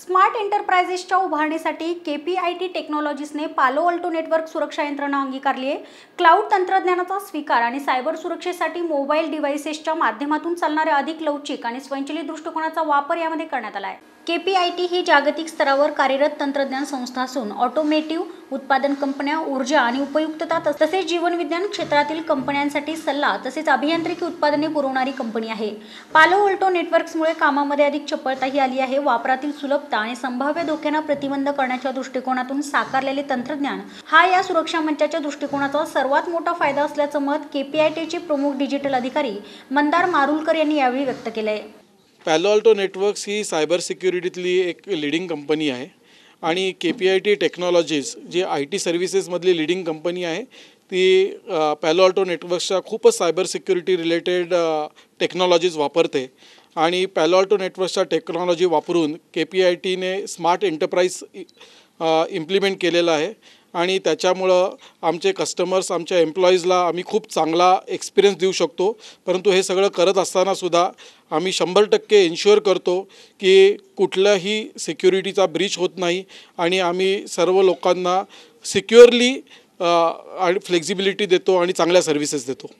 smart एंटरप्राइजेसच्या उभारणीसाठी K P I T टेक्नॉलॉजीसने पालो अल्टो नेटवर्क सुरक्षा यंत्रणा अंगीकारली आहे क्लाउड तंत्रज्ञानाचा स्वीकार आणि सायबर सुरक्षेसाठी मोबाईल डिव्हायसेसच्या माध्यमातून चालणाऱ्या अधिक लवचिक आणि स्वयंचलित दृष्टिकोनाचा वापर यामध्ये करण्यात आला आहे के पी आय टी ही जागतिक स्तरावर कार्यरत तंत्रज्ञान संस्था असून ऑटोमेटिव्ह उत्पादन कंपन्या ऊर्जा आणि उपयुक्तता तसेच जीवनविज्ञान क्षेत्रातील कंपन्यांसाठी सल्ला तसेच अभियांत्रिकी उत्पादने पुरवणारी कंपनी आहे पालो ओल्टो नेटवर्क्समुळे कामामध्ये अधिक चपळताही आली आहे वापरातील सुलभता आणि संभाव्य धोक्यांना प्रतिबंध करण्याच्या दृष्टिकोनातून साकारलेले तंत्रज्ञान हा या सुरक्षा मंचाच्या दृष्टिकोनाचा सर्वात मोठा फायदा असल्याचं मत के पी आय टीचे प्रमुख डिजिटल अधिकारी मंदार मारुलकर यांनी यावेळी व्यक्त केलं आहे पॅलोअल्टो नेटवर्क्स ही सायबर सिक्युरिटीतली एक लिडिंग कंपनी आहे आणि K P I T technologies जी आय टी सर्व्हिसेसमधली लिडिंग कंपनी आहे ती पॅलोअल्टो नेटवर्क्सच्या खूपच सायबर सिक्युरिटी रिलेटेड टेक्नॉलॉजीज वापरते आणि पॅलोअल्टो नेटवर्क्सच्या टेक्नॉलॉजी वापरून के पी आय टीने स्मार्ट एंटरप्राईज इम्प्लिमेंट केलेलं आहे आणि त्याच्यामुळं आमचे कस्टमर्स आमच्या एम्प्लॉईजला आम्ही खूप चांगला एक्सपिरियन्स देऊ शकतो परंतु हे सगळं करत असतानासुद्धा आम्ही शंभर टक्के एन्श्युअर करतो की कुठल्याही सिक्युरिटीचा ब्रीच होत नाही आणि आम्ही सर्व लोकांना सिक्युअरली आणि फ्लेक्झिबिलिटी देतो आणि चांगल्या सर्व्हिसेस देतो